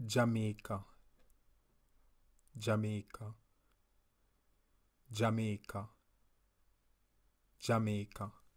Jamaica, Jamaica, Jamaica, Jamaica.